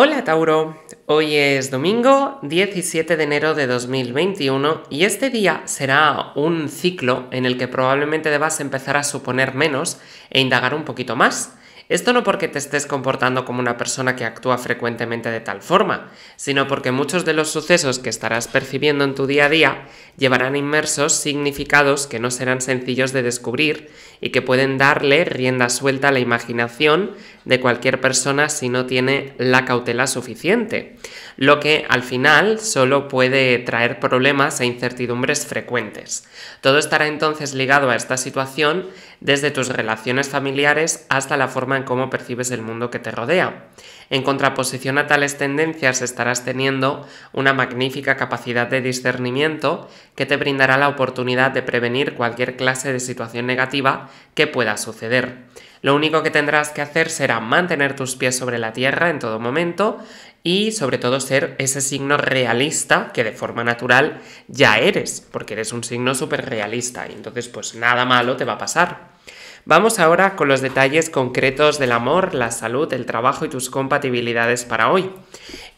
Hola Tauro, hoy es domingo 17 de enero de 2021 y este día será un ciclo en el que probablemente debas empezar a suponer menos e indagar un poquito más. Esto no porque te estés comportando como una persona que actúa frecuentemente de tal forma, sino porque muchos de los sucesos que estarás percibiendo en tu día a día llevarán inmersos significados que no serán sencillos de descubrir y que pueden darle rienda suelta a la imaginación de cualquier persona si no tiene la cautela suficiente, lo que al final solo puede traer problemas e incertidumbres frecuentes. Todo estará entonces ligado a esta situación desde tus relaciones familiares hasta la forma en cómo percibes el mundo que te rodea. En contraposición a tales tendencias estarás teniendo una magnífica capacidad de discernimiento que te brindará la oportunidad de prevenir cualquier clase de situación negativa que pueda suceder. Lo único que tendrás que hacer será mantener tus pies sobre la tierra en todo momento y sobre todo ser ese signo realista que de forma natural ya eres, porque eres un signo súper realista y entonces pues nada malo te va a pasar. Vamos ahora con los detalles concretos del amor, la salud, el trabajo y tus compatibilidades para hoy.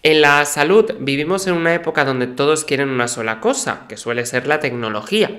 En la salud vivimos en una época donde todos quieren una sola cosa, que suele ser la tecnología.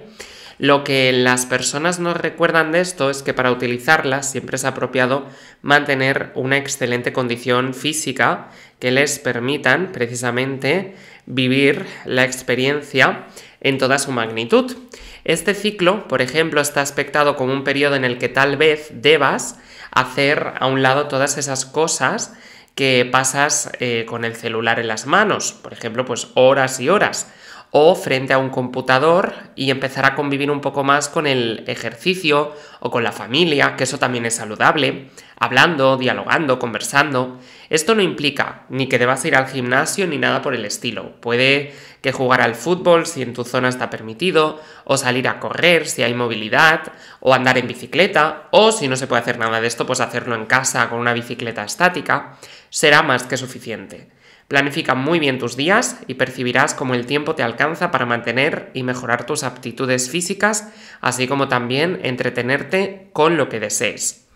Lo que las personas no recuerdan de esto es que para utilizarlas siempre es apropiado mantener una excelente condición física que les permitan precisamente vivir la experiencia en toda su magnitud. Este ciclo, por ejemplo, está aspectado como un periodo en el que tal vez debas hacer a un lado todas esas cosas que pasas eh, con el celular en las manos, por ejemplo, pues horas y horas o frente a un computador y empezar a convivir un poco más con el ejercicio o con la familia, que eso también es saludable, hablando, dialogando, conversando. Esto no implica ni que debas ir al gimnasio ni nada por el estilo. Puede que jugar al fútbol si en tu zona está permitido, o salir a correr si hay movilidad, o andar en bicicleta, o si no se puede hacer nada de esto, pues hacerlo en casa con una bicicleta estática, será más que suficiente. Planifica muy bien tus días y percibirás cómo el tiempo te alcanza para mantener y mejorar tus aptitudes físicas, así como también entretenerte con lo que desees.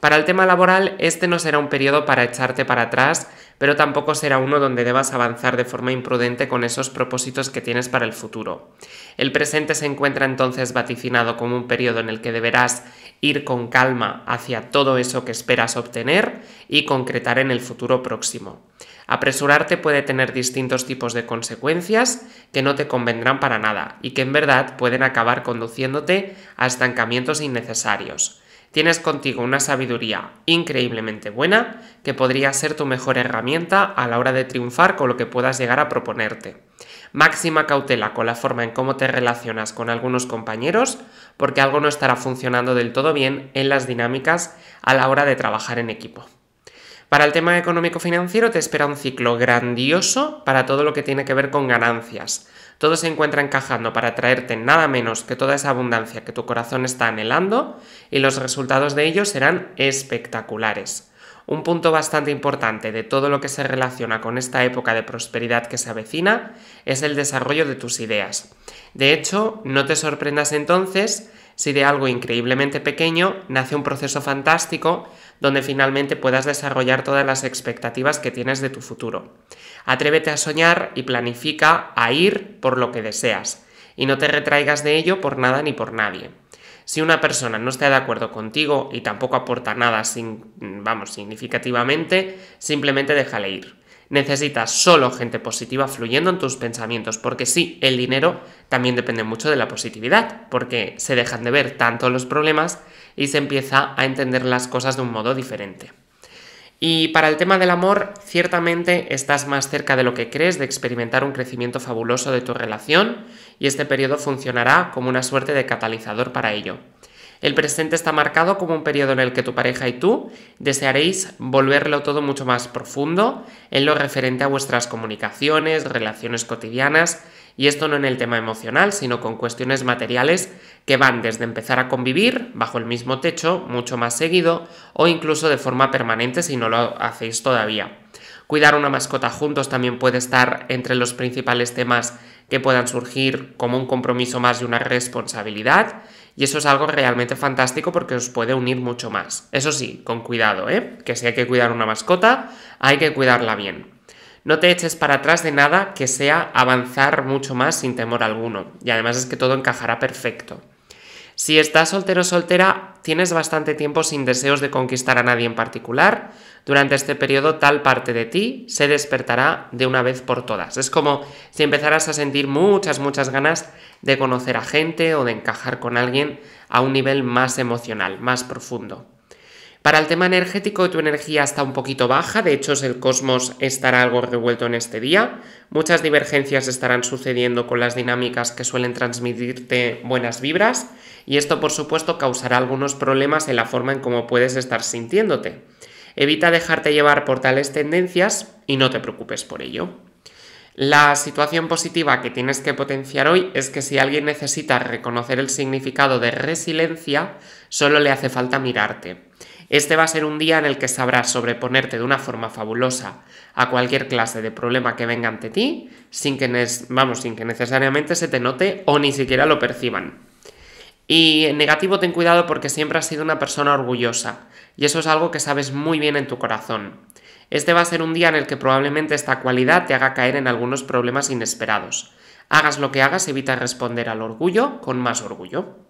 Para el tema laboral, este no será un periodo para echarte para atrás, pero tampoco será uno donde debas avanzar de forma imprudente con esos propósitos que tienes para el futuro. El presente se encuentra entonces vaticinado como un periodo en el que deberás ir con calma hacia todo eso que esperas obtener y concretar en el futuro próximo. Apresurarte puede tener distintos tipos de consecuencias que no te convendrán para nada y que en verdad pueden acabar conduciéndote a estancamientos innecesarios. Tienes contigo una sabiduría increíblemente buena que podría ser tu mejor herramienta a la hora de triunfar con lo que puedas llegar a proponerte. Máxima cautela con la forma en cómo te relacionas con algunos compañeros porque algo no estará funcionando del todo bien en las dinámicas a la hora de trabajar en equipo. Para el tema económico-financiero te espera un ciclo grandioso para todo lo que tiene que ver con ganancias. Todo se encuentra encajando para traerte nada menos que toda esa abundancia que tu corazón está anhelando y los resultados de ello serán espectaculares. Un punto bastante importante de todo lo que se relaciona con esta época de prosperidad que se avecina es el desarrollo de tus ideas. De hecho, no te sorprendas entonces si de algo increíblemente pequeño nace un proceso fantástico donde finalmente puedas desarrollar todas las expectativas que tienes de tu futuro. Atrévete a soñar y planifica a ir por lo que deseas y no te retraigas de ello por nada ni por nadie. Si una persona no está de acuerdo contigo y tampoco aporta nada sin, vamos, significativamente, simplemente déjale ir. Necesitas solo gente positiva fluyendo en tus pensamientos, porque sí, el dinero también depende mucho de la positividad, porque se dejan de ver tanto los problemas y se empieza a entender las cosas de un modo diferente. Y para el tema del amor, ciertamente estás más cerca de lo que crees de experimentar un crecimiento fabuloso de tu relación y este periodo funcionará como una suerte de catalizador para ello. El presente está marcado como un periodo en el que tu pareja y tú desearéis volverlo todo mucho más profundo en lo referente a vuestras comunicaciones, relaciones cotidianas, y esto no en el tema emocional, sino con cuestiones materiales que van desde empezar a convivir bajo el mismo techo mucho más seguido o incluso de forma permanente si no lo hacéis todavía. Cuidar una mascota juntos también puede estar entre los principales temas que puedan surgir como un compromiso más y una responsabilidad y eso es algo realmente fantástico porque os puede unir mucho más. Eso sí, con cuidado, ¿eh? Que si hay que cuidar una mascota, hay que cuidarla bien. No te eches para atrás de nada que sea avanzar mucho más sin temor alguno. Y además es que todo encajará perfecto. Si estás soltero o soltera, tienes bastante tiempo sin deseos de conquistar a nadie en particular. Durante este periodo tal parte de ti se despertará de una vez por todas. Es como si empezaras a sentir muchas, muchas ganas de conocer a gente o de encajar con alguien a un nivel más emocional, más profundo. Para el tema energético tu energía está un poquito baja, de hecho el cosmos estará algo revuelto en este día, muchas divergencias estarán sucediendo con las dinámicas que suelen transmitirte buenas vibras y esto por supuesto causará algunos problemas en la forma en cómo puedes estar sintiéndote. Evita dejarte llevar por tales tendencias y no te preocupes por ello. La situación positiva que tienes que potenciar hoy es que si alguien necesita reconocer el significado de resiliencia, solo le hace falta mirarte. Este va a ser un día en el que sabrás sobreponerte de una forma fabulosa a cualquier clase de problema que venga ante ti, sin que, vamos, sin que necesariamente se te note o ni siquiera lo perciban. Y negativo ten cuidado porque siempre has sido una persona orgullosa, y eso es algo que sabes muy bien en tu corazón. Este va a ser un día en el que probablemente esta cualidad te haga caer en algunos problemas inesperados. Hagas lo que hagas, evita responder al orgullo con más orgullo.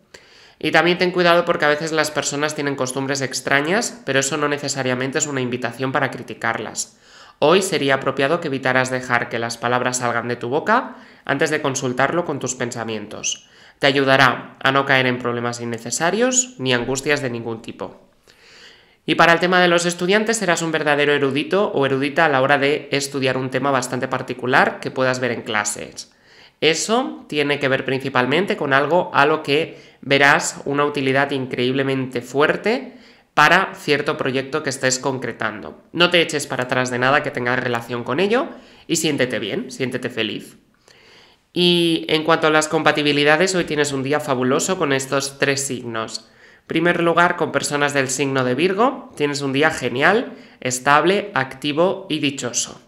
Y también ten cuidado porque a veces las personas tienen costumbres extrañas, pero eso no necesariamente es una invitación para criticarlas. Hoy sería apropiado que evitaras dejar que las palabras salgan de tu boca antes de consultarlo con tus pensamientos. Te ayudará a no caer en problemas innecesarios ni angustias de ningún tipo. Y para el tema de los estudiantes serás un verdadero erudito o erudita a la hora de estudiar un tema bastante particular que puedas ver en clases. Eso tiene que ver principalmente con algo a lo que verás una utilidad increíblemente fuerte para cierto proyecto que estés concretando. No te eches para atrás de nada que tenga relación con ello y siéntete bien, siéntete feliz. Y en cuanto a las compatibilidades, hoy tienes un día fabuloso con estos tres signos. En primer lugar, con personas del signo de Virgo, tienes un día genial, estable, activo y dichoso.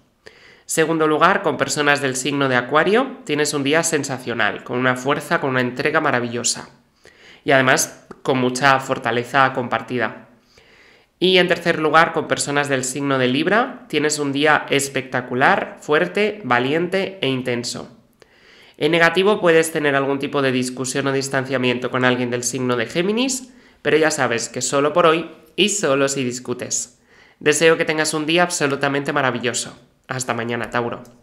Segundo lugar, con personas del signo de Acuario, tienes un día sensacional, con una fuerza, con una entrega maravillosa. Y además, con mucha fortaleza compartida. Y en tercer lugar, con personas del signo de Libra, tienes un día espectacular, fuerte, valiente e intenso. En negativo puedes tener algún tipo de discusión o distanciamiento con alguien del signo de Géminis, pero ya sabes que solo por hoy y solo si discutes. Deseo que tengas un día absolutamente maravilloso. Hasta mañana, Tauro.